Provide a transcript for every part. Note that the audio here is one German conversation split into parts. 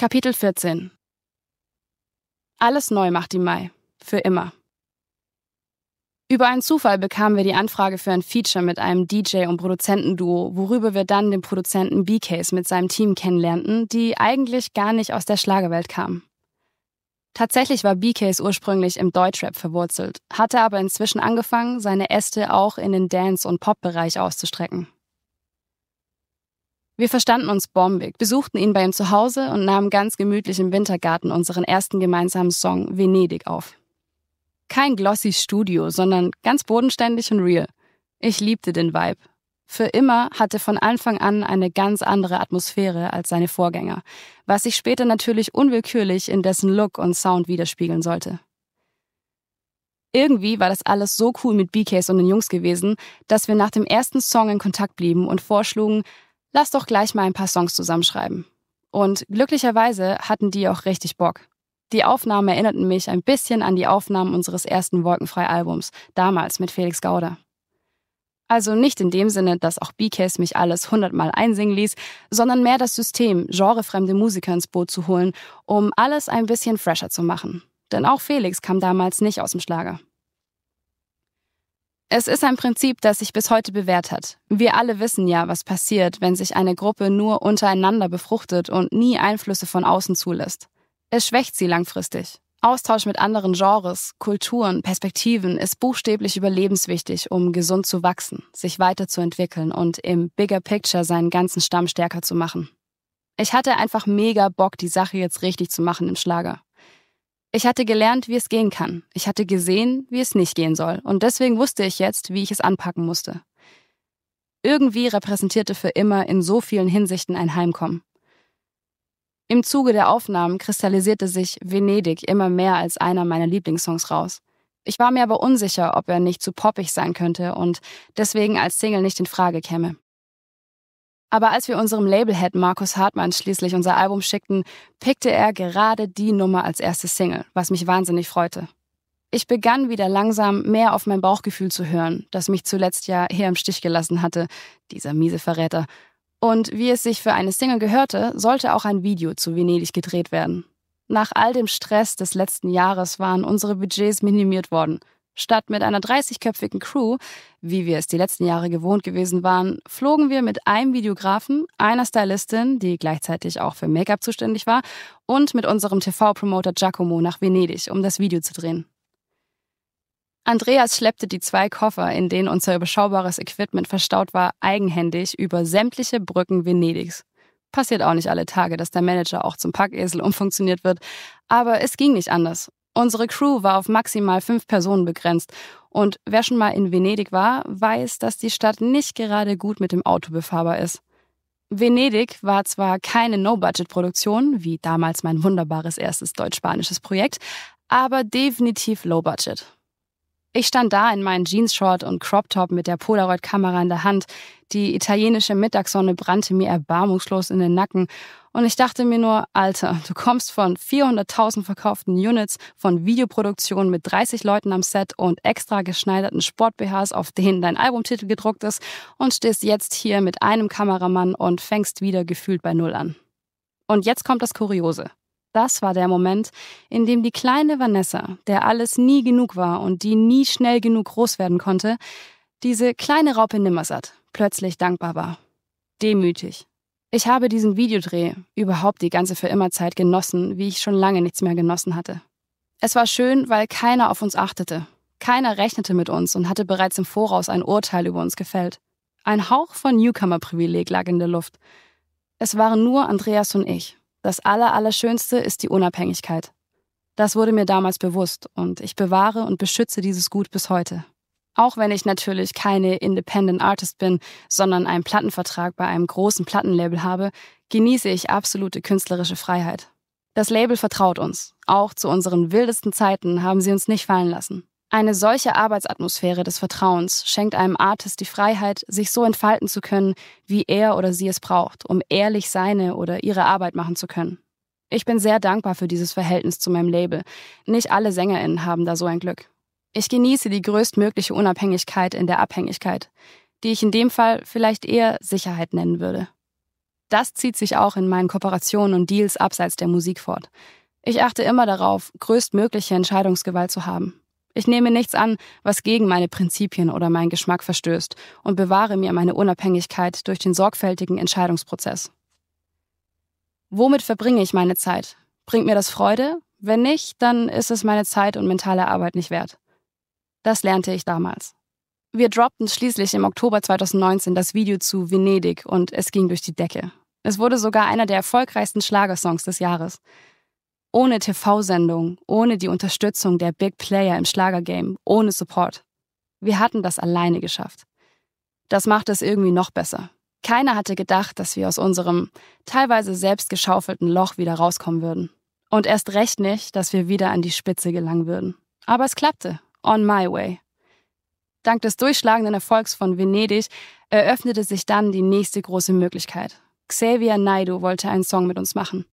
Kapitel 14 Alles neu macht die Mai. Für immer. Über einen Zufall bekamen wir die Anfrage für ein Feature mit einem DJ- und Produzentenduo, worüber wir dann den Produzenten B-Case mit seinem Team kennenlernten, die eigentlich gar nicht aus der Schlagerwelt kamen. Tatsächlich war B-Case ursprünglich im Deutschrap verwurzelt, hatte aber inzwischen angefangen, seine Äste auch in den Dance- und Pop-Bereich auszustrecken. Wir verstanden uns bombig, besuchten ihn bei ihm zu Hause und nahmen ganz gemütlich im Wintergarten unseren ersten gemeinsamen Song Venedig auf. Kein glossy Studio, sondern ganz bodenständig und real. Ich liebte den Vibe. Für immer hatte von Anfang an eine ganz andere Atmosphäre als seine Vorgänger, was sich später natürlich unwillkürlich in dessen Look und Sound widerspiegeln sollte. Irgendwie war das alles so cool mit BKs und den Jungs gewesen, dass wir nach dem ersten Song in Kontakt blieben und vorschlugen, lass doch gleich mal ein paar Songs zusammenschreiben. Und glücklicherweise hatten die auch richtig Bock. Die Aufnahmen erinnerten mich ein bisschen an die Aufnahmen unseres ersten Wolkenfrei-Albums, damals mit Felix Gauder. Also nicht in dem Sinne, dass auch BKs mich alles hundertmal einsingen ließ, sondern mehr das System, genrefremde Musiker ins Boot zu holen, um alles ein bisschen fresher zu machen. Denn auch Felix kam damals nicht aus dem Schlager. Es ist ein Prinzip, das sich bis heute bewährt hat. Wir alle wissen ja, was passiert, wenn sich eine Gruppe nur untereinander befruchtet und nie Einflüsse von außen zulässt. Es schwächt sie langfristig. Austausch mit anderen Genres, Kulturen, Perspektiven ist buchstäblich überlebenswichtig, um gesund zu wachsen, sich weiterzuentwickeln und im Bigger Picture seinen ganzen Stamm stärker zu machen. Ich hatte einfach mega Bock, die Sache jetzt richtig zu machen im Schlager. Ich hatte gelernt, wie es gehen kann. Ich hatte gesehen, wie es nicht gehen soll. Und deswegen wusste ich jetzt, wie ich es anpacken musste. Irgendwie repräsentierte für immer in so vielen Hinsichten ein Heimkommen. Im Zuge der Aufnahmen kristallisierte sich Venedig immer mehr als einer meiner Lieblingssongs raus. Ich war mir aber unsicher, ob er nicht zu poppig sein könnte und deswegen als Single nicht in Frage käme. Aber als wir unserem Labelhead Markus Hartmann schließlich unser Album schickten, pickte er gerade die Nummer als erste Single, was mich wahnsinnig freute. Ich begann wieder langsam mehr auf mein Bauchgefühl zu hören, das mich zuletzt ja hier im Stich gelassen hatte, dieser miese Verräter. Und wie es sich für eine Single gehörte, sollte auch ein Video zu Venedig gedreht werden. Nach all dem Stress des letzten Jahres waren unsere Budgets minimiert worden – Statt mit einer 30-köpfigen Crew, wie wir es die letzten Jahre gewohnt gewesen waren, flogen wir mit einem Videografen, einer Stylistin, die gleichzeitig auch für Make-up zuständig war, und mit unserem TV-Promoter Giacomo nach Venedig, um das Video zu drehen. Andreas schleppte die zwei Koffer, in denen unser überschaubares Equipment verstaut war, eigenhändig über sämtliche Brücken Venedigs. Passiert auch nicht alle Tage, dass der Manager auch zum Packesel umfunktioniert wird, aber es ging nicht anders Unsere Crew war auf maximal fünf Personen begrenzt. Und wer schon mal in Venedig war, weiß, dass die Stadt nicht gerade gut mit dem Auto befahrbar ist. Venedig war zwar keine No-Budget-Produktion, wie damals mein wunderbares erstes deutsch-spanisches Projekt, aber definitiv Low-Budget. Ich stand da in meinen Jeansshort und Crop-Top mit der Polaroid-Kamera in der Hand. Die italienische Mittagssonne brannte mir erbarmungslos in den Nacken. Und ich dachte mir nur, Alter, du kommst von 400.000 verkauften Units, von Videoproduktionen mit 30 Leuten am Set und extra geschneiderten Sport-BHs, auf denen dein Albumtitel gedruckt ist, und stehst jetzt hier mit einem Kameramann und fängst wieder gefühlt bei Null an. Und jetzt kommt das Kuriose. Das war der Moment, in dem die kleine Vanessa, der alles nie genug war und die nie schnell genug groß werden konnte, diese kleine Raupe Nimmersatt plötzlich dankbar war. Demütig. Ich habe diesen Videodreh, überhaupt die ganze für immer Zeit genossen, wie ich schon lange nichts mehr genossen hatte. Es war schön, weil keiner auf uns achtete. Keiner rechnete mit uns und hatte bereits im Voraus ein Urteil über uns gefällt. Ein Hauch von Newcomer-Privileg lag in der Luft. Es waren nur Andreas und ich, das Allerallerschönste ist die Unabhängigkeit. Das wurde mir damals bewusst und ich bewahre und beschütze dieses Gut bis heute. Auch wenn ich natürlich keine Independent Artist bin, sondern einen Plattenvertrag bei einem großen Plattenlabel habe, genieße ich absolute künstlerische Freiheit. Das Label vertraut uns. Auch zu unseren wildesten Zeiten haben sie uns nicht fallen lassen. Eine solche Arbeitsatmosphäre des Vertrauens schenkt einem Artist die Freiheit, sich so entfalten zu können, wie er oder sie es braucht, um ehrlich seine oder ihre Arbeit machen zu können. Ich bin sehr dankbar für dieses Verhältnis zu meinem Label. Nicht alle SängerInnen haben da so ein Glück. Ich genieße die größtmögliche Unabhängigkeit in der Abhängigkeit, die ich in dem Fall vielleicht eher Sicherheit nennen würde. Das zieht sich auch in meinen Kooperationen und Deals abseits der Musik fort. Ich achte immer darauf, größtmögliche Entscheidungsgewalt zu haben. Ich nehme nichts an, was gegen meine Prinzipien oder meinen Geschmack verstößt und bewahre mir meine Unabhängigkeit durch den sorgfältigen Entscheidungsprozess. Womit verbringe ich meine Zeit? Bringt mir das Freude? Wenn nicht, dann ist es meine Zeit und mentale Arbeit nicht wert. Das lernte ich damals. Wir droppten schließlich im Oktober 2019 das Video zu Venedig und es ging durch die Decke. Es wurde sogar einer der erfolgreichsten Schlagersongs des Jahres. Ohne TV-Sendung, ohne die Unterstützung der Big Player im Schlagergame, ohne Support. Wir hatten das alleine geschafft. Das macht es irgendwie noch besser. Keiner hatte gedacht, dass wir aus unserem teilweise selbst geschaufelten Loch wieder rauskommen würden. Und erst recht nicht, dass wir wieder an die Spitze gelangen würden. Aber es klappte. On my way. Dank des durchschlagenden Erfolgs von Venedig eröffnete sich dann die nächste große Möglichkeit. Xavier Naidoo wollte einen Song mit uns machen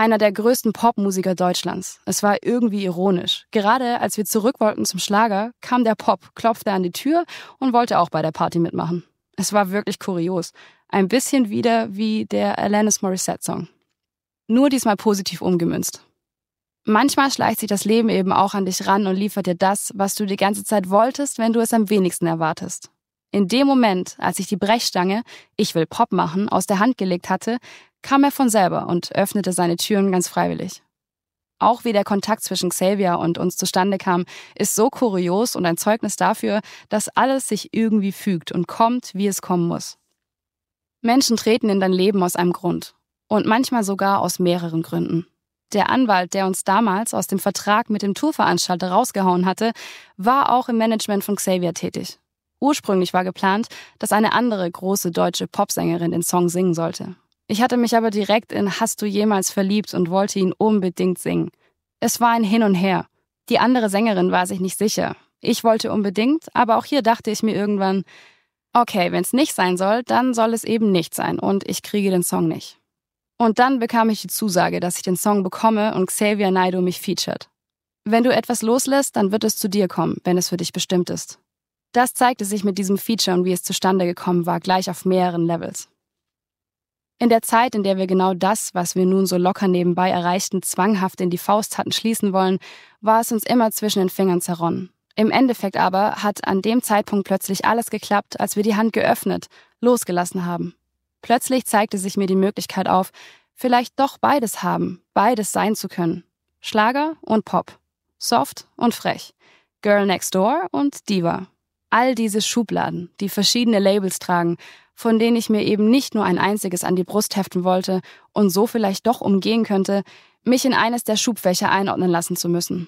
einer der größten Popmusiker Deutschlands. Es war irgendwie ironisch. Gerade als wir zurück wollten zum Schlager, kam der Pop, klopfte an die Tür und wollte auch bei der Party mitmachen. Es war wirklich kurios. Ein bisschen wieder wie der Alanis Morissette-Song. Nur diesmal positiv umgemünzt. Manchmal schleicht sich das Leben eben auch an dich ran und liefert dir das, was du die ganze Zeit wolltest, wenn du es am wenigsten erwartest. In dem Moment, als ich die Brechstange Ich will Pop machen aus der Hand gelegt hatte, kam er von selber und öffnete seine Türen ganz freiwillig. Auch wie der Kontakt zwischen Xavier und uns zustande kam, ist so kurios und ein Zeugnis dafür, dass alles sich irgendwie fügt und kommt, wie es kommen muss. Menschen treten in dein Leben aus einem Grund und manchmal sogar aus mehreren Gründen. Der Anwalt, der uns damals aus dem Vertrag mit dem Tourveranstalter rausgehauen hatte, war auch im Management von Xavier tätig. Ursprünglich war geplant, dass eine andere große deutsche Popsängerin den Song singen sollte. Ich hatte mich aber direkt in Hast du jemals verliebt und wollte ihn unbedingt singen. Es war ein Hin und Her. Die andere Sängerin war sich nicht sicher. Ich wollte unbedingt, aber auch hier dachte ich mir irgendwann, okay, wenn es nicht sein soll, dann soll es eben nicht sein und ich kriege den Song nicht. Und dann bekam ich die Zusage, dass ich den Song bekomme und Xavier Naido mich featured. Wenn du etwas loslässt, dann wird es zu dir kommen, wenn es für dich bestimmt ist. Das zeigte sich mit diesem Feature und wie es zustande gekommen war, gleich auf mehreren Levels. In der Zeit, in der wir genau das, was wir nun so locker nebenbei erreichten, zwanghaft in die Faust hatten schließen wollen, war es uns immer zwischen den Fingern zerronnen. Im Endeffekt aber hat an dem Zeitpunkt plötzlich alles geklappt, als wir die Hand geöffnet, losgelassen haben. Plötzlich zeigte sich mir die Möglichkeit auf, vielleicht doch beides haben, beides sein zu können. Schlager und Pop. Soft und frech. Girl Next Door und Diva. All diese Schubladen, die verschiedene Labels tragen von denen ich mir eben nicht nur ein einziges an die Brust heften wollte und so vielleicht doch umgehen könnte, mich in eines der Schubfächer einordnen lassen zu müssen.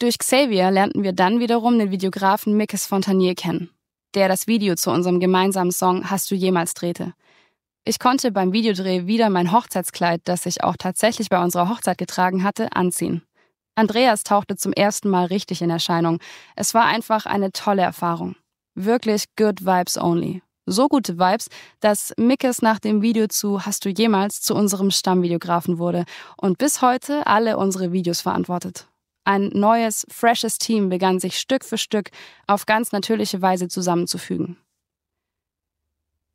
Durch Xavier lernten wir dann wiederum den Videografen Mickes Fontanier kennen, der das Video zu unserem gemeinsamen Song Hast du jemals drehte. Ich konnte beim Videodreh wieder mein Hochzeitskleid, das ich auch tatsächlich bei unserer Hochzeit getragen hatte, anziehen. Andreas tauchte zum ersten Mal richtig in Erscheinung. Es war einfach eine tolle Erfahrung. Wirklich good vibes only so gute Vibes, dass Mickes nach dem Video zu Hast du jemals zu unserem Stammvideografen wurde und bis heute alle unsere Videos verantwortet. Ein neues, freshes Team begann sich Stück für Stück auf ganz natürliche Weise zusammenzufügen.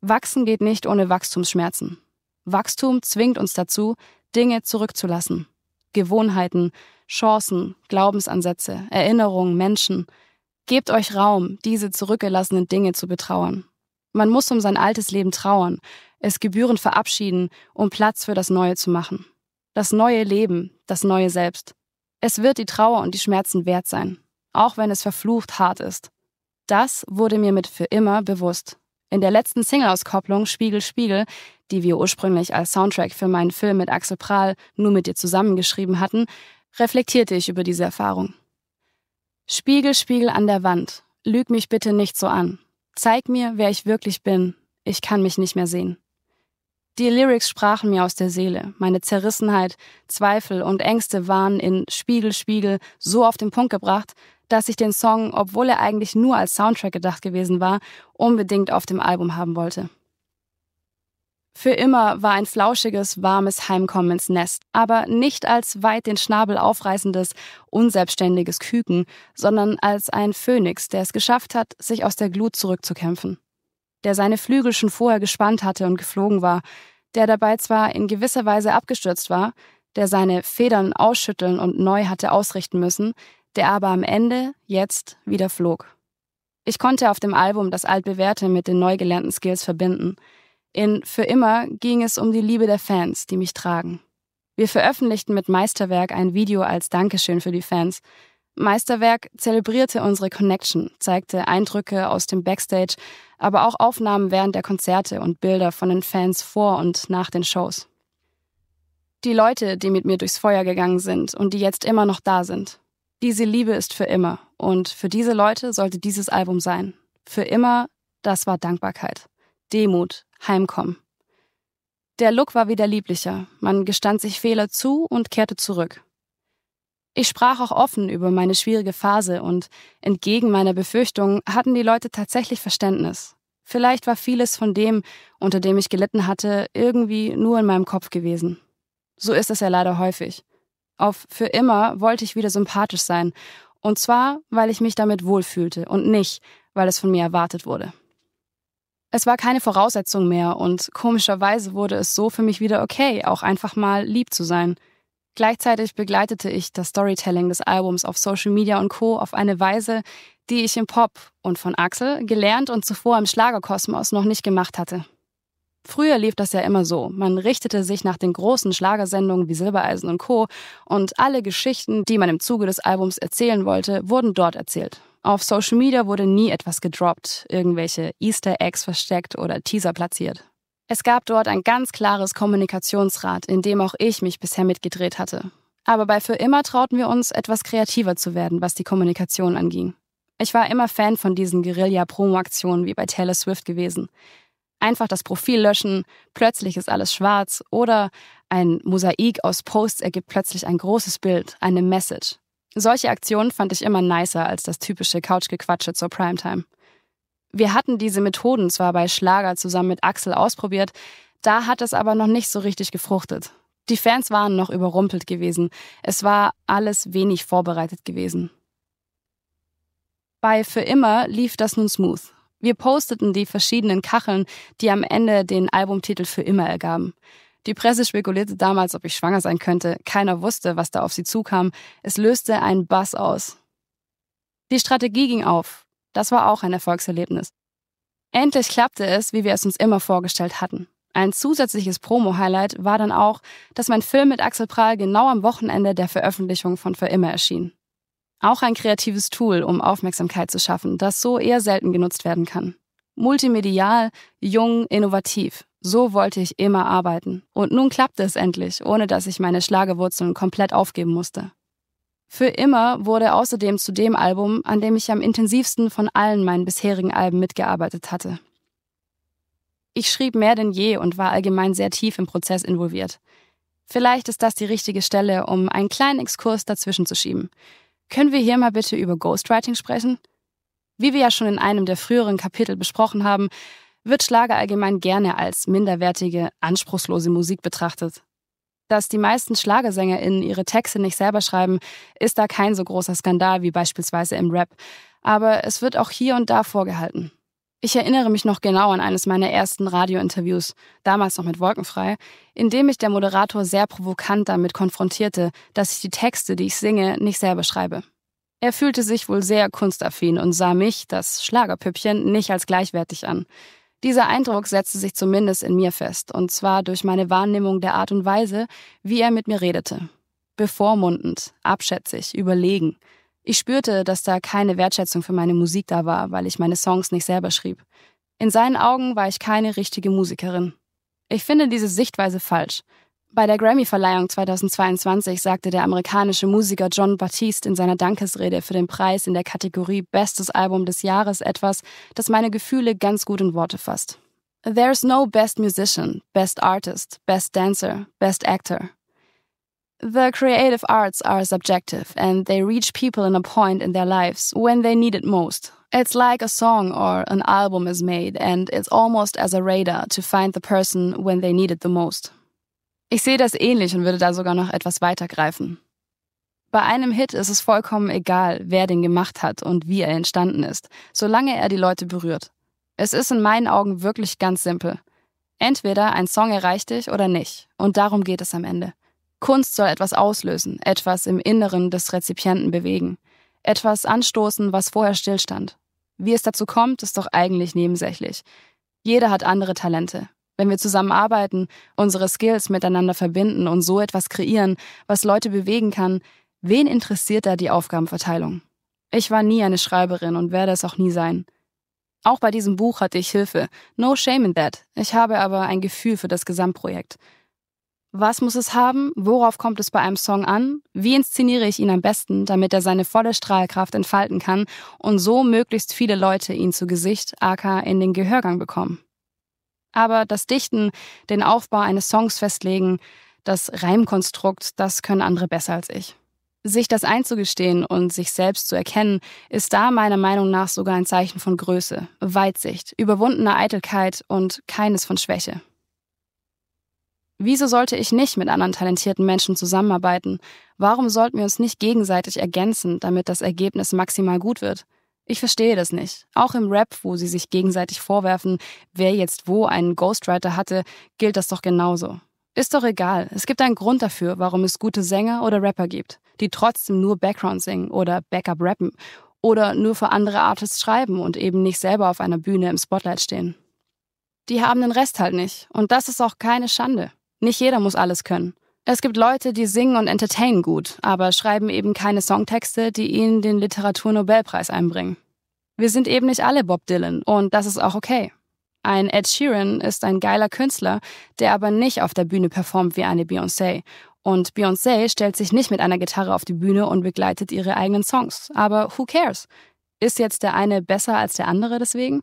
Wachsen geht nicht ohne Wachstumsschmerzen. Wachstum zwingt uns dazu, Dinge zurückzulassen. Gewohnheiten, Chancen, Glaubensansätze, Erinnerungen, Menschen. Gebt euch Raum, diese zurückgelassenen Dinge zu betrauern. Man muss um sein altes Leben trauern, es gebührend verabschieden, um Platz für das Neue zu machen. Das neue Leben, das neue Selbst. Es wird die Trauer und die Schmerzen wert sein, auch wenn es verflucht hart ist. Das wurde mir mit für immer bewusst. In der letzten Singleauskopplung Spiegel Spiegel, die wir ursprünglich als Soundtrack für meinen Film mit Axel Prahl nur mit dir zusammengeschrieben hatten, reflektierte ich über diese Erfahrung. Spiegel Spiegel an der Wand, lüg mich bitte nicht so an. Zeig mir, wer ich wirklich bin. Ich kann mich nicht mehr sehen. Die Lyrics sprachen mir aus der Seele. Meine Zerrissenheit, Zweifel und Ängste waren in Spiegel, Spiegel so auf den Punkt gebracht, dass ich den Song, obwohl er eigentlich nur als Soundtrack gedacht gewesen war, unbedingt auf dem Album haben wollte. Für immer war ein flauschiges, warmes Heimkommensnest, aber nicht als weit den Schnabel aufreißendes, unselbstständiges Küken, sondern als ein Phönix, der es geschafft hat, sich aus der Glut zurückzukämpfen. Der seine Flügel schon vorher gespannt hatte und geflogen war, der dabei zwar in gewisser Weise abgestürzt war, der seine Federn ausschütteln und neu hatte ausrichten müssen, der aber am Ende jetzt wieder flog. Ich konnte auf dem Album das altbewährte mit den neu gelernten Skills verbinden – in Für immer ging es um die Liebe der Fans, die mich tragen. Wir veröffentlichten mit Meisterwerk ein Video als Dankeschön für die Fans. Meisterwerk zelebrierte unsere Connection, zeigte Eindrücke aus dem Backstage, aber auch Aufnahmen während der Konzerte und Bilder von den Fans vor und nach den Shows. Die Leute, die mit mir durchs Feuer gegangen sind und die jetzt immer noch da sind. Diese Liebe ist für immer und für diese Leute sollte dieses Album sein. Für immer, das war Dankbarkeit. Demut, Heimkommen. Der Look war wieder lieblicher, man gestand sich Fehler zu und kehrte zurück. Ich sprach auch offen über meine schwierige Phase und entgegen meiner Befürchtung hatten die Leute tatsächlich Verständnis. Vielleicht war vieles von dem, unter dem ich gelitten hatte, irgendwie nur in meinem Kopf gewesen. So ist es ja leider häufig. Auf für immer wollte ich wieder sympathisch sein, und zwar, weil ich mich damit wohlfühlte und nicht, weil es von mir erwartet wurde. Es war keine Voraussetzung mehr und komischerweise wurde es so für mich wieder okay, auch einfach mal lieb zu sein. Gleichzeitig begleitete ich das Storytelling des Albums auf Social Media und Co. auf eine Weise, die ich im Pop und von Axel gelernt und zuvor im Schlagerkosmos noch nicht gemacht hatte. Früher lief das ja immer so. Man richtete sich nach den großen Schlagersendungen wie Silbereisen und Co. und alle Geschichten, die man im Zuge des Albums erzählen wollte, wurden dort erzählt. Auf Social Media wurde nie etwas gedroppt, irgendwelche Easter Eggs versteckt oder Teaser platziert. Es gab dort ein ganz klares Kommunikationsrad, in dem auch ich mich bisher mitgedreht hatte. Aber bei Für immer trauten wir uns, etwas kreativer zu werden, was die Kommunikation anging. Ich war immer Fan von diesen Guerilla-Promo-Aktionen wie bei Taylor Swift gewesen. Einfach das Profil löschen, plötzlich ist alles schwarz oder ein Mosaik aus Posts ergibt plötzlich ein großes Bild, eine Message. Solche Aktionen fand ich immer nicer als das typische Couchgequatsche zur Primetime. Wir hatten diese Methoden zwar bei Schlager zusammen mit Axel ausprobiert, da hat es aber noch nicht so richtig gefruchtet. Die Fans waren noch überrumpelt gewesen. Es war alles wenig vorbereitet gewesen. Bei Für immer lief das nun smooth. Wir posteten die verschiedenen Kacheln, die am Ende den Albumtitel Für immer ergaben. Die Presse spekulierte damals, ob ich schwanger sein könnte. Keiner wusste, was da auf sie zukam. Es löste einen Bass aus. Die Strategie ging auf. Das war auch ein Erfolgserlebnis. Endlich klappte es, wie wir es uns immer vorgestellt hatten. Ein zusätzliches Promo-Highlight war dann auch, dass mein Film mit Axel Prahl genau am Wochenende der Veröffentlichung von Für immer erschien. Auch ein kreatives Tool, um Aufmerksamkeit zu schaffen, das so eher selten genutzt werden kann. Multimedial, jung, innovativ. So wollte ich immer arbeiten. Und nun klappte es endlich, ohne dass ich meine Schlagewurzeln komplett aufgeben musste. Für immer wurde außerdem zu dem Album, an dem ich am intensivsten von allen meinen bisherigen Alben mitgearbeitet hatte. Ich schrieb mehr denn je und war allgemein sehr tief im Prozess involviert. Vielleicht ist das die richtige Stelle, um einen kleinen Exkurs dazwischen zu schieben. Können wir hier mal bitte über Ghostwriting sprechen? Wie wir ja schon in einem der früheren Kapitel besprochen haben, wird Schlager allgemein gerne als minderwertige, anspruchslose Musik betrachtet. Dass die meisten SchlagersängerInnen ihre Texte nicht selber schreiben, ist da kein so großer Skandal wie beispielsweise im Rap. Aber es wird auch hier und da vorgehalten. Ich erinnere mich noch genau an eines meiner ersten Radiointerviews, damals noch mit Wolkenfrei, in dem mich der Moderator sehr provokant damit konfrontierte, dass ich die Texte, die ich singe, nicht selber schreibe. Er fühlte sich wohl sehr kunstaffin und sah mich, das Schlagerpüppchen, nicht als gleichwertig an. Dieser Eindruck setzte sich zumindest in mir fest, und zwar durch meine Wahrnehmung der Art und Weise, wie er mit mir redete. Bevormundend, abschätzig, überlegen. Ich spürte, dass da keine Wertschätzung für meine Musik da war, weil ich meine Songs nicht selber schrieb. In seinen Augen war ich keine richtige Musikerin. Ich finde diese Sichtweise falsch. Bei der Grammy-Verleihung 2022 sagte der amerikanische Musiker John Baptiste in seiner Dankesrede für den Preis in der Kategorie Bestes Album des Jahres etwas, das meine Gefühle ganz gut in Worte fasst. There's no best musician, best artist, best dancer, best actor. The creative arts are subjective and they reach people in a point in their lives when they need it most. It's like a song or an album is made and it's almost as a radar to find the person when they need it the most. Ich sehe das ähnlich und würde da sogar noch etwas weitergreifen. Bei einem Hit ist es vollkommen egal, wer den gemacht hat und wie er entstanden ist, solange er die Leute berührt. Es ist in meinen Augen wirklich ganz simpel. Entweder ein Song erreicht dich oder nicht, und darum geht es am Ende. Kunst soll etwas auslösen, etwas im Inneren des Rezipienten bewegen, etwas anstoßen, was vorher stillstand. Wie es dazu kommt, ist doch eigentlich nebensächlich. Jeder hat andere Talente wenn wir zusammenarbeiten, unsere Skills miteinander verbinden und so etwas kreieren, was Leute bewegen kann, wen interessiert da die Aufgabenverteilung? Ich war nie eine Schreiberin und werde es auch nie sein. Auch bei diesem Buch hatte ich Hilfe. No shame in that. Ich habe aber ein Gefühl für das Gesamtprojekt. Was muss es haben? Worauf kommt es bei einem Song an? Wie inszeniere ich ihn am besten, damit er seine volle Strahlkraft entfalten kann und so möglichst viele Leute ihn zu Gesicht, aka in den Gehörgang bekommen? Aber das Dichten, den Aufbau eines Songs festlegen, das Reimkonstrukt, das können andere besser als ich. Sich das einzugestehen und sich selbst zu erkennen, ist da meiner Meinung nach sogar ein Zeichen von Größe, Weitsicht, überwundener Eitelkeit und keines von Schwäche. Wieso sollte ich nicht mit anderen talentierten Menschen zusammenarbeiten? Warum sollten wir uns nicht gegenseitig ergänzen, damit das Ergebnis maximal gut wird? Ich verstehe das nicht. Auch im Rap, wo sie sich gegenseitig vorwerfen, wer jetzt wo einen Ghostwriter hatte, gilt das doch genauso. Ist doch egal. Es gibt einen Grund dafür, warum es gute Sänger oder Rapper gibt, die trotzdem nur Background singen oder Backup rappen oder nur für andere Artists schreiben und eben nicht selber auf einer Bühne im Spotlight stehen. Die haben den Rest halt nicht. Und das ist auch keine Schande. Nicht jeder muss alles können. Es gibt Leute, die singen und entertainen gut, aber schreiben eben keine Songtexte, die ihnen den Literaturnobelpreis einbringen. Wir sind eben nicht alle Bob Dylan und das ist auch okay. Ein Ed Sheeran ist ein geiler Künstler, der aber nicht auf der Bühne performt wie eine Beyoncé. Und Beyoncé stellt sich nicht mit einer Gitarre auf die Bühne und begleitet ihre eigenen Songs. Aber who cares? Ist jetzt der eine besser als der andere deswegen?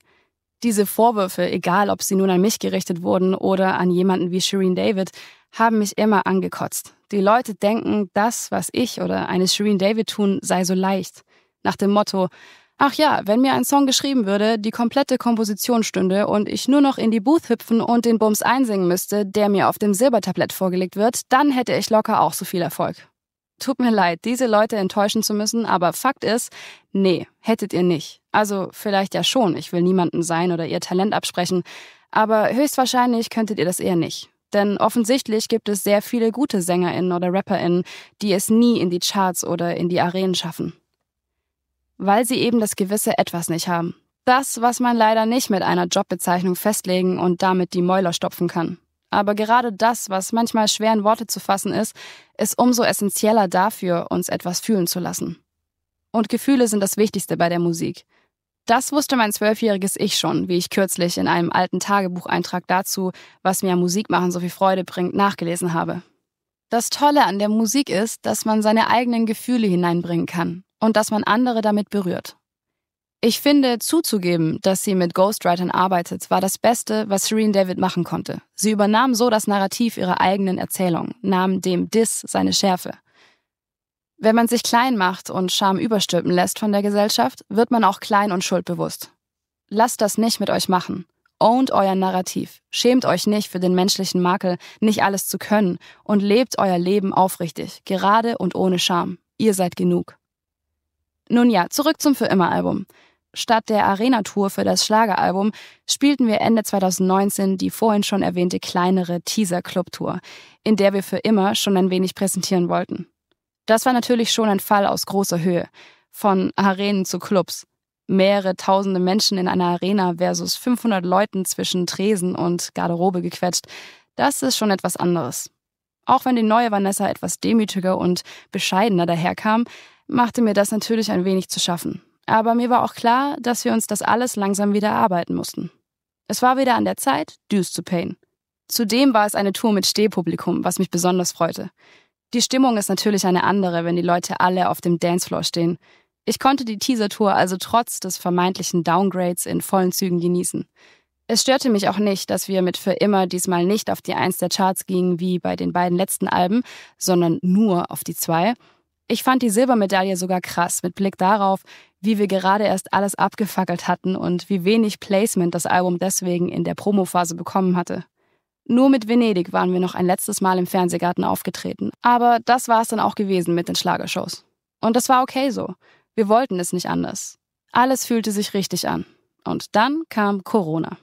Diese Vorwürfe, egal ob sie nun an mich gerichtet wurden oder an jemanden wie Shireen David, haben mich immer angekotzt. Die Leute denken, das, was ich oder eine Shereen David tun, sei so leicht. Nach dem Motto, ach ja, wenn mir ein Song geschrieben würde, die komplette Komposition stünde und ich nur noch in die Booth hüpfen und den Bums einsingen müsste, der mir auf dem Silbertablett vorgelegt wird, dann hätte ich locker auch so viel Erfolg. Tut mir leid, diese Leute enttäuschen zu müssen, aber Fakt ist, nee, hättet ihr nicht. Also vielleicht ja schon, ich will niemanden sein oder ihr Talent absprechen, aber höchstwahrscheinlich könntet ihr das eher nicht. Denn offensichtlich gibt es sehr viele gute SängerInnen oder RapperInnen, die es nie in die Charts oder in die Arenen schaffen. Weil sie eben das gewisse Etwas nicht haben. Das, was man leider nicht mit einer Jobbezeichnung festlegen und damit die Mäuler stopfen kann. Aber gerade das, was manchmal schwer in Worte zu fassen ist, ist umso essentieller dafür, uns etwas fühlen zu lassen. Und Gefühle sind das Wichtigste bei der Musik. Das wusste mein zwölfjähriges Ich schon, wie ich kürzlich in einem alten Tagebucheintrag dazu, was mir Musik machen so viel Freude bringt, nachgelesen habe. Das Tolle an der Musik ist, dass man seine eigenen Gefühle hineinbringen kann und dass man andere damit berührt. Ich finde, zuzugeben, dass sie mit Ghostwritern arbeitet, war das Beste, was Serene David machen konnte. Sie übernahm so das Narrativ ihrer eigenen Erzählung, nahm dem Diss seine Schärfe. Wenn man sich klein macht und Scham überstülpen lässt von der Gesellschaft, wird man auch klein und schuldbewusst. Lasst das nicht mit euch machen. Owned euer Narrativ. Schämt euch nicht für den menschlichen Makel, nicht alles zu können und lebt euer Leben aufrichtig, gerade und ohne Scham. Ihr seid genug. Nun ja, zurück zum Für immer Album. Statt der Arena-Tour für das Schlageralbum spielten wir Ende 2019 die vorhin schon erwähnte kleinere Teaser-Club-Tour, in der wir für immer schon ein wenig präsentieren wollten. Das war natürlich schon ein Fall aus großer Höhe. Von Arenen zu Clubs. Mehrere tausende Menschen in einer Arena versus 500 Leuten zwischen Tresen und Garderobe gequetscht. Das ist schon etwas anderes. Auch wenn die neue Vanessa etwas demütiger und bescheidener daherkam, machte mir das natürlich ein wenig zu schaffen. Aber mir war auch klar, dass wir uns das alles langsam wieder erarbeiten mussten. Es war wieder an der Zeit, Dues zu payen. Zudem war es eine Tour mit Stehpublikum, was mich besonders freute. Die Stimmung ist natürlich eine andere, wenn die Leute alle auf dem Dancefloor stehen. Ich konnte die Teaser-Tour also trotz des vermeintlichen Downgrades in vollen Zügen genießen. Es störte mich auch nicht, dass wir mit Für immer diesmal nicht auf die Eins der Charts gingen wie bei den beiden letzten Alben, sondern nur auf die Zwei. Ich fand die Silbermedaille sogar krass mit Blick darauf, wie wir gerade erst alles abgefackelt hatten und wie wenig Placement das Album deswegen in der Promophase bekommen hatte. Nur mit Venedig waren wir noch ein letztes Mal im Fernsehgarten aufgetreten. Aber das war es dann auch gewesen mit den Schlagershows. Und das war okay so. Wir wollten es nicht anders. Alles fühlte sich richtig an. Und dann kam Corona.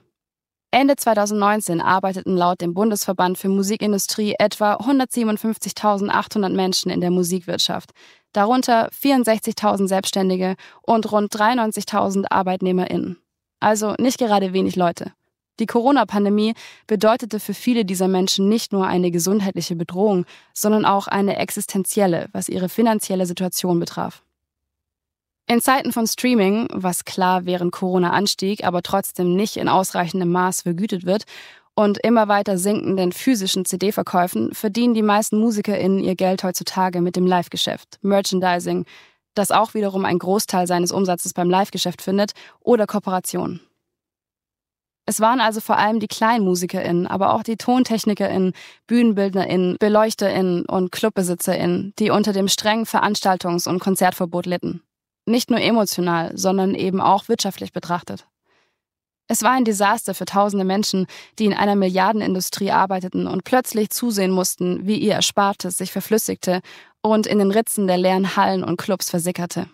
Ende 2019 arbeiteten laut dem Bundesverband für Musikindustrie etwa 157.800 Menschen in der Musikwirtschaft, darunter 64.000 Selbstständige und rund 93.000 Arbeitnehmerinnen. Also nicht gerade wenig Leute. Die Corona-Pandemie bedeutete für viele dieser Menschen nicht nur eine gesundheitliche Bedrohung, sondern auch eine existenzielle, was ihre finanzielle Situation betraf. In Zeiten von Streaming, was klar während Corona anstieg, aber trotzdem nicht in ausreichendem Maß vergütet wird, und immer weiter sinkenden physischen CD-Verkäufen verdienen die meisten MusikerInnen ihr Geld heutzutage mit dem Live-Geschäft, Merchandising, das auch wiederum einen Großteil seines Umsatzes beim Live-Geschäft findet, oder Kooperationen. Es waren also vor allem die KleinmusikerInnen, aber auch die TontechnikerInnen, BühnenbildnerInnen, BeleuchterInnen und ClubbesitzerInnen, die unter dem strengen Veranstaltungs- und Konzertverbot litten. Nicht nur emotional, sondern eben auch wirtschaftlich betrachtet. Es war ein Desaster für tausende Menschen, die in einer Milliardenindustrie arbeiteten und plötzlich zusehen mussten, wie ihr Erspartes sich verflüssigte und in den Ritzen der leeren Hallen und Clubs versickerte.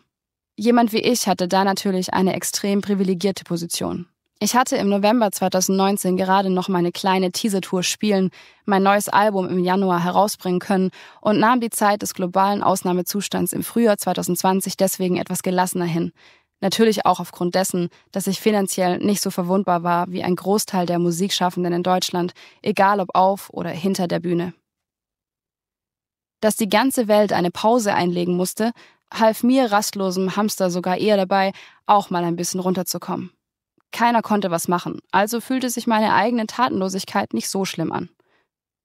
Jemand wie ich hatte da natürlich eine extrem privilegierte Position. Ich hatte im November 2019 gerade noch meine kleine Teaser-Tour spielen, mein neues Album im Januar herausbringen können und nahm die Zeit des globalen Ausnahmezustands im Frühjahr 2020 deswegen etwas gelassener hin. Natürlich auch aufgrund dessen, dass ich finanziell nicht so verwundbar war wie ein Großteil der Musikschaffenden in Deutschland, egal ob auf oder hinter der Bühne. Dass die ganze Welt eine Pause einlegen musste, half mir rastlosem Hamster sogar eher dabei, auch mal ein bisschen runterzukommen. Keiner konnte was machen, also fühlte sich meine eigene Tatenlosigkeit nicht so schlimm an.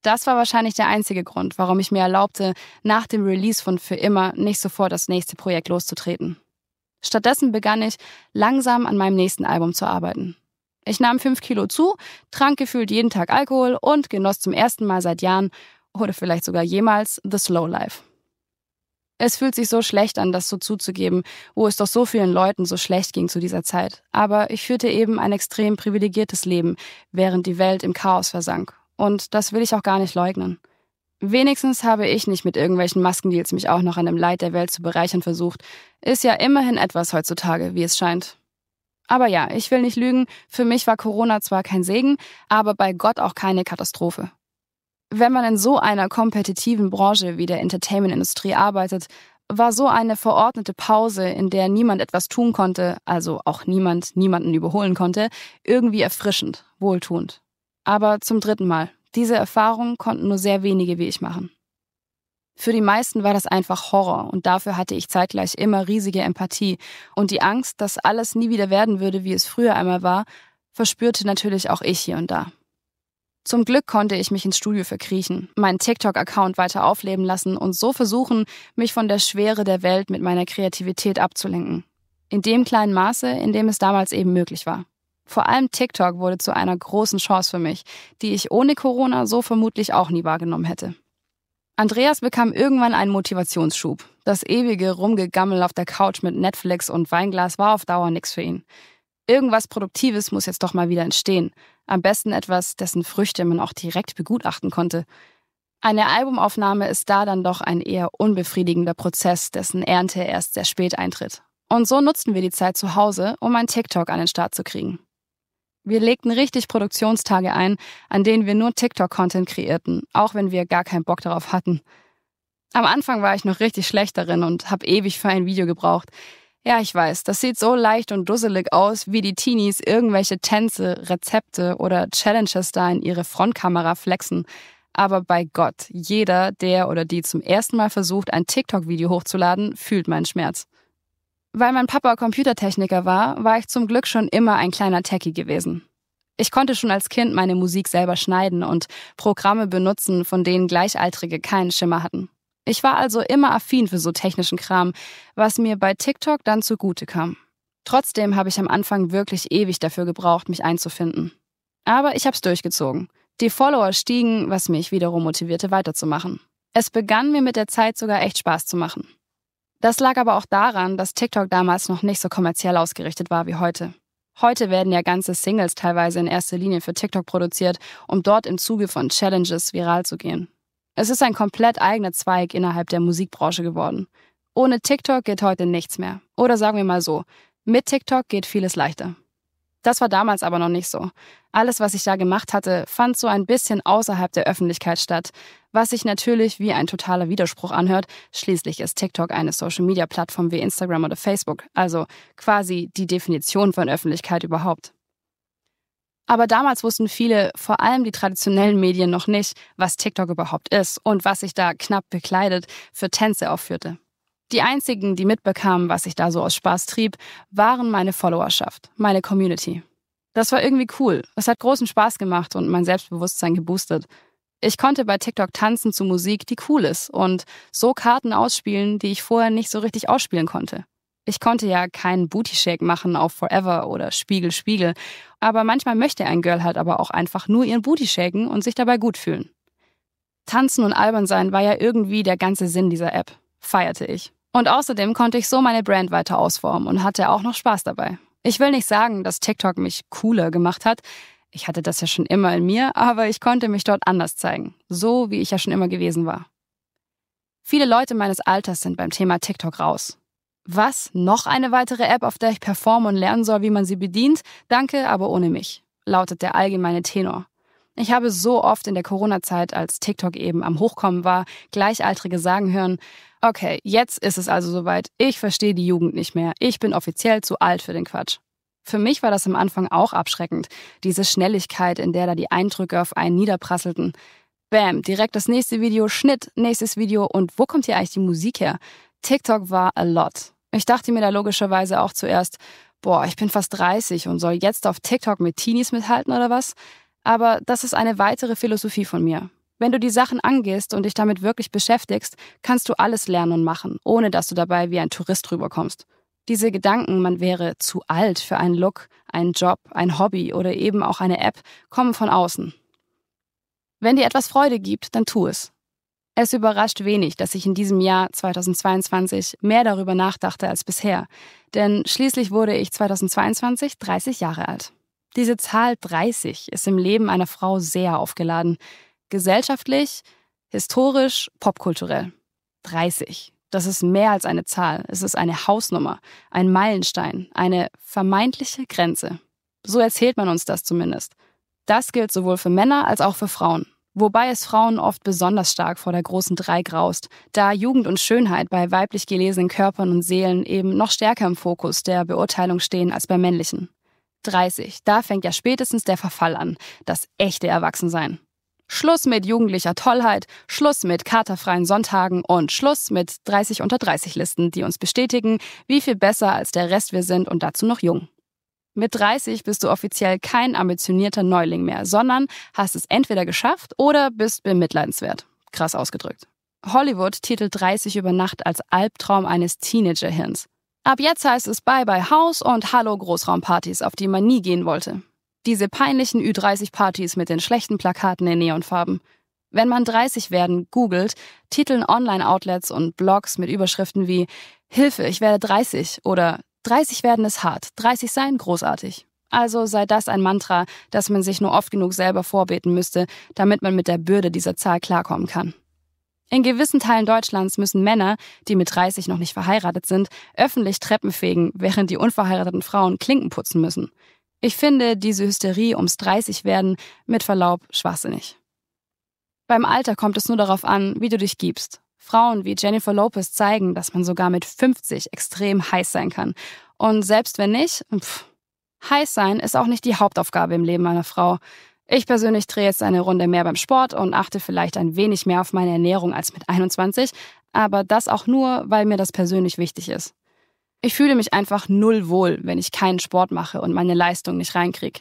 Das war wahrscheinlich der einzige Grund, warum ich mir erlaubte, nach dem Release von Für immer nicht sofort das nächste Projekt loszutreten. Stattdessen begann ich, langsam an meinem nächsten Album zu arbeiten. Ich nahm fünf Kilo zu, trank gefühlt jeden Tag Alkohol und genoss zum ersten Mal seit Jahren oder vielleicht sogar jemals The Slow Life. Es fühlt sich so schlecht an, das so zuzugeben, wo es doch so vielen Leuten so schlecht ging zu dieser Zeit. Aber ich führte eben ein extrem privilegiertes Leben, während die Welt im Chaos versank. Und das will ich auch gar nicht leugnen. Wenigstens habe ich nicht mit irgendwelchen Maskendeals mich auch noch an dem Leid der Welt zu bereichern versucht. Ist ja immerhin etwas heutzutage, wie es scheint. Aber ja, ich will nicht lügen, für mich war Corona zwar kein Segen, aber bei Gott auch keine Katastrophe. Wenn man in so einer kompetitiven Branche wie der Entertainment-Industrie arbeitet, war so eine verordnete Pause, in der niemand etwas tun konnte, also auch niemand niemanden überholen konnte, irgendwie erfrischend, wohltuend. Aber zum dritten Mal. Diese Erfahrung konnten nur sehr wenige wie ich machen. Für die meisten war das einfach Horror und dafür hatte ich zeitgleich immer riesige Empathie und die Angst, dass alles nie wieder werden würde, wie es früher einmal war, verspürte natürlich auch ich hier und da. Zum Glück konnte ich mich ins Studio verkriechen, meinen TikTok-Account weiter aufleben lassen und so versuchen, mich von der Schwere der Welt mit meiner Kreativität abzulenken. In dem kleinen Maße, in dem es damals eben möglich war. Vor allem TikTok wurde zu einer großen Chance für mich, die ich ohne Corona so vermutlich auch nie wahrgenommen hätte. Andreas bekam irgendwann einen Motivationsschub. Das ewige Rumgegammel auf der Couch mit Netflix und Weinglas war auf Dauer nichts für ihn. Irgendwas Produktives muss jetzt doch mal wieder entstehen. Am besten etwas, dessen Früchte man auch direkt begutachten konnte. Eine Albumaufnahme ist da dann doch ein eher unbefriedigender Prozess, dessen Ernte erst sehr spät eintritt. Und so nutzten wir die Zeit zu Hause, um ein TikTok an den Start zu kriegen. Wir legten richtig Produktionstage ein, an denen wir nur TikTok-Content kreierten, auch wenn wir gar keinen Bock darauf hatten. Am Anfang war ich noch richtig schlecht darin und habe ewig für ein Video gebraucht. Ja, ich weiß, das sieht so leicht und dusselig aus, wie die Teenies irgendwelche Tänze, Rezepte oder Challenges da in ihre Frontkamera flexen. Aber bei Gott, jeder, der oder die zum ersten Mal versucht, ein TikTok-Video hochzuladen, fühlt meinen Schmerz. Weil mein Papa Computertechniker war, war ich zum Glück schon immer ein kleiner Techie gewesen. Ich konnte schon als Kind meine Musik selber schneiden und Programme benutzen, von denen Gleichaltrige keinen Schimmer hatten. Ich war also immer affin für so technischen Kram, was mir bei TikTok dann zugute kam. Trotzdem habe ich am Anfang wirklich ewig dafür gebraucht, mich einzufinden. Aber ich habe es durchgezogen. Die Follower stiegen, was mich wiederum motivierte, weiterzumachen. Es begann mir mit der Zeit sogar echt Spaß zu machen. Das lag aber auch daran, dass TikTok damals noch nicht so kommerziell ausgerichtet war wie heute. Heute werden ja ganze Singles teilweise in erster Linie für TikTok produziert, um dort im Zuge von Challenges viral zu gehen. Es ist ein komplett eigener Zweig innerhalb der Musikbranche geworden. Ohne TikTok geht heute nichts mehr. Oder sagen wir mal so, mit TikTok geht vieles leichter. Das war damals aber noch nicht so. Alles, was ich da gemacht hatte, fand so ein bisschen außerhalb der Öffentlichkeit statt, was sich natürlich wie ein totaler Widerspruch anhört. Schließlich ist TikTok eine Social-Media-Plattform wie Instagram oder Facebook, also quasi die Definition von Öffentlichkeit überhaupt. Aber damals wussten viele, vor allem die traditionellen Medien, noch nicht, was TikTok überhaupt ist und was sich da knapp bekleidet für Tänze aufführte. Die einzigen, die mitbekamen, was ich da so aus Spaß trieb, waren meine Followerschaft, meine Community. Das war irgendwie cool. Es hat großen Spaß gemacht und mein Selbstbewusstsein geboostet. Ich konnte bei TikTok tanzen zu Musik, die cool ist und so Karten ausspielen, die ich vorher nicht so richtig ausspielen konnte. Ich konnte ja keinen Booty-Shake machen auf Forever oder Spiegel, Spiegel. Aber manchmal möchte ein Girl halt aber auch einfach nur ihren Booty shaken und sich dabei gut fühlen. Tanzen und albern sein war ja irgendwie der ganze Sinn dieser App, feierte ich. Und außerdem konnte ich so meine Brand weiter ausformen und hatte auch noch Spaß dabei. Ich will nicht sagen, dass TikTok mich cooler gemacht hat. Ich hatte das ja schon immer in mir, aber ich konnte mich dort anders zeigen. So, wie ich ja schon immer gewesen war. Viele Leute meines Alters sind beim Thema TikTok raus. Was? Noch eine weitere App, auf der ich performen und lernen soll, wie man sie bedient? Danke, aber ohne mich, lautet der allgemeine Tenor. Ich habe so oft in der Corona-Zeit, als TikTok eben am Hochkommen war, Gleichaltrige sagen hören, okay, jetzt ist es also soweit, ich verstehe die Jugend nicht mehr, ich bin offiziell zu alt für den Quatsch. Für mich war das am Anfang auch abschreckend, diese Schnelligkeit, in der da die Eindrücke auf einen niederprasselten. Bam, direkt das nächste Video, Schnitt, nächstes Video und wo kommt hier eigentlich die Musik her? TikTok war a lot. Ich dachte mir da logischerweise auch zuerst, boah, ich bin fast 30 und soll jetzt auf TikTok mit Teenies mithalten oder was? Aber das ist eine weitere Philosophie von mir. Wenn du die Sachen angehst und dich damit wirklich beschäftigst, kannst du alles lernen und machen, ohne dass du dabei wie ein Tourist rüberkommst. Diese Gedanken, man wäre zu alt für einen Look, einen Job, ein Hobby oder eben auch eine App, kommen von außen. Wenn dir etwas Freude gibt, dann tu es. Es überrascht wenig, dass ich in diesem Jahr 2022 mehr darüber nachdachte als bisher, denn schließlich wurde ich 2022 30 Jahre alt. Diese Zahl 30 ist im Leben einer Frau sehr aufgeladen. Gesellschaftlich, historisch, popkulturell. 30. Das ist mehr als eine Zahl. Es ist eine Hausnummer, ein Meilenstein, eine vermeintliche Grenze. So erzählt man uns das zumindest. Das gilt sowohl für Männer als auch für Frauen. Wobei es Frauen oft besonders stark vor der großen Drei graust, da Jugend und Schönheit bei weiblich gelesenen Körpern und Seelen eben noch stärker im Fokus der Beurteilung stehen als bei männlichen. 30, da fängt ja spätestens der Verfall an, das echte Erwachsensein. Schluss mit jugendlicher Tollheit, Schluss mit katerfreien Sonntagen und Schluss mit 30 unter 30 Listen, die uns bestätigen, wie viel besser als der Rest wir sind und dazu noch jung. Mit 30 bist du offiziell kein ambitionierter Neuling mehr, sondern hast es entweder geschafft oder bist bemitleidenswert. Krass ausgedrückt. Hollywood titelt 30 über Nacht als Albtraum eines Teenager-Hirns. Ab jetzt heißt es Bye Bye Haus und Hallo Großraumpartys, auf die man nie gehen wollte. Diese peinlichen Ü30-Partys mit den schlechten Plakaten in Neonfarben. Wenn man 30 werden googelt, titeln Online-Outlets und Blogs mit Überschriften wie Hilfe, ich werde 30 oder 30 werden ist hart, 30 sein großartig. Also sei das ein Mantra, das man sich nur oft genug selber vorbeten müsste, damit man mit der Bürde dieser Zahl klarkommen kann. In gewissen Teilen Deutschlands müssen Männer, die mit 30 noch nicht verheiratet sind, öffentlich Treppen fegen, während die unverheirateten Frauen Klinken putzen müssen. Ich finde diese Hysterie ums 30 werden mit Verlaub schwachsinnig. Beim Alter kommt es nur darauf an, wie du dich gibst Frauen wie Jennifer Lopez zeigen, dass man sogar mit 50 extrem heiß sein kann. Und selbst wenn nicht, pff, heiß sein ist auch nicht die Hauptaufgabe im Leben einer Frau. Ich persönlich drehe jetzt eine Runde mehr beim Sport und achte vielleicht ein wenig mehr auf meine Ernährung als mit 21, aber das auch nur, weil mir das persönlich wichtig ist. Ich fühle mich einfach null wohl, wenn ich keinen Sport mache und meine Leistung nicht reinkriege.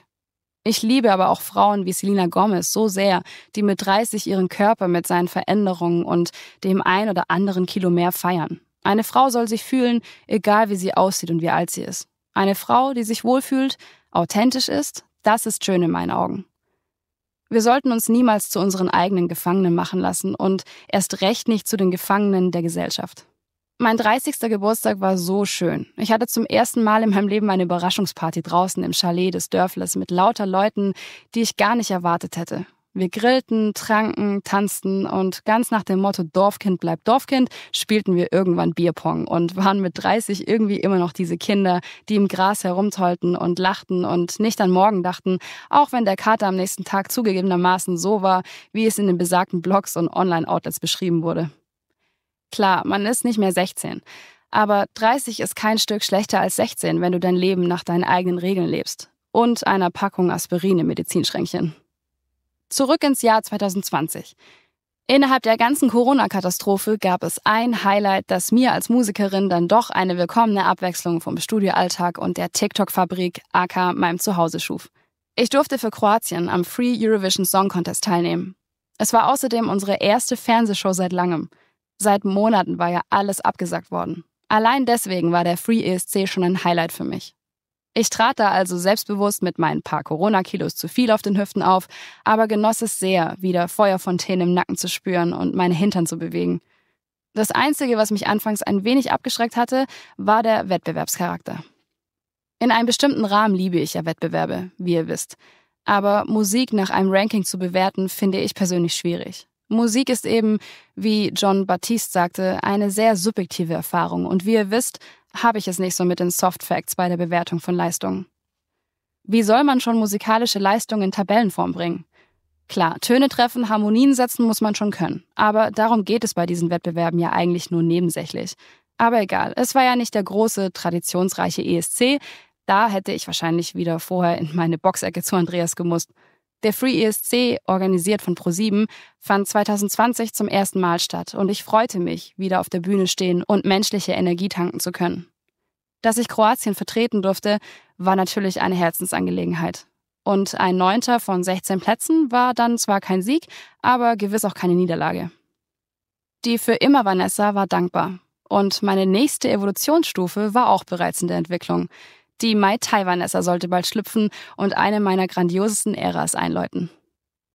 Ich liebe aber auch Frauen wie Selena Gomez so sehr, die mit 30 ihren Körper mit seinen Veränderungen und dem ein oder anderen Kilo mehr feiern. Eine Frau soll sich fühlen, egal wie sie aussieht und wie alt sie ist. Eine Frau, die sich wohlfühlt, authentisch ist, das ist schön in meinen Augen. Wir sollten uns niemals zu unseren eigenen Gefangenen machen lassen und erst recht nicht zu den Gefangenen der Gesellschaft. Mein 30. Geburtstag war so schön. Ich hatte zum ersten Mal in meinem Leben eine Überraschungsparty draußen im Chalet des Dörfles mit lauter Leuten, die ich gar nicht erwartet hätte. Wir grillten, tranken, tanzten und ganz nach dem Motto Dorfkind bleibt Dorfkind spielten wir irgendwann Bierpong und waren mit 30 irgendwie immer noch diese Kinder, die im Gras herumtollten und lachten und nicht an morgen dachten, auch wenn der Kater am nächsten Tag zugegebenermaßen so war, wie es in den besagten Blogs und Online-Outlets beschrieben wurde. Klar, man ist nicht mehr 16. Aber 30 ist kein Stück schlechter als 16, wenn du dein Leben nach deinen eigenen Regeln lebst. Und einer Packung Aspirin im Medizinschränkchen. Zurück ins Jahr 2020. Innerhalb der ganzen Corona-Katastrophe gab es ein Highlight, das mir als Musikerin dann doch eine willkommene Abwechslung vom Studioalltag und der TikTok-Fabrik AK meinem Zuhause schuf. Ich durfte für Kroatien am Free Eurovision Song Contest teilnehmen. Es war außerdem unsere erste Fernsehshow seit langem. Seit Monaten war ja alles abgesagt worden. Allein deswegen war der Free ESC schon ein Highlight für mich. Ich trat da also selbstbewusst mit meinen paar Corona-Kilos zu viel auf den Hüften auf, aber genoss es sehr, wieder Feuerfontänen im Nacken zu spüren und meine Hintern zu bewegen. Das Einzige, was mich anfangs ein wenig abgeschreckt hatte, war der Wettbewerbscharakter. In einem bestimmten Rahmen liebe ich ja Wettbewerbe, wie ihr wisst. Aber Musik nach einem Ranking zu bewerten, finde ich persönlich schwierig. Musik ist eben, wie John Baptiste sagte, eine sehr subjektive Erfahrung und wie ihr wisst, habe ich es nicht so mit den Soft Facts bei der Bewertung von Leistungen. Wie soll man schon musikalische Leistungen in Tabellenform bringen? Klar, Töne treffen, Harmonien setzen muss man schon können, aber darum geht es bei diesen Wettbewerben ja eigentlich nur nebensächlich. Aber egal, es war ja nicht der große, traditionsreiche ESC, da hätte ich wahrscheinlich wieder vorher in meine Boxecke zu Andreas gemusst. Der Free ESC, organisiert von ProSieben, fand 2020 zum ersten Mal statt und ich freute mich, wieder auf der Bühne stehen und menschliche Energie tanken zu können. Dass ich Kroatien vertreten durfte, war natürlich eine Herzensangelegenheit. Und ein Neunter von 16 Plätzen war dann zwar kein Sieg, aber gewiss auch keine Niederlage. Die für immer Vanessa war dankbar. Und meine nächste Evolutionsstufe war auch bereits in der Entwicklung. Die Mai-Taiwanesser sollte bald schlüpfen und eine meiner grandiosesten Äras einläuten.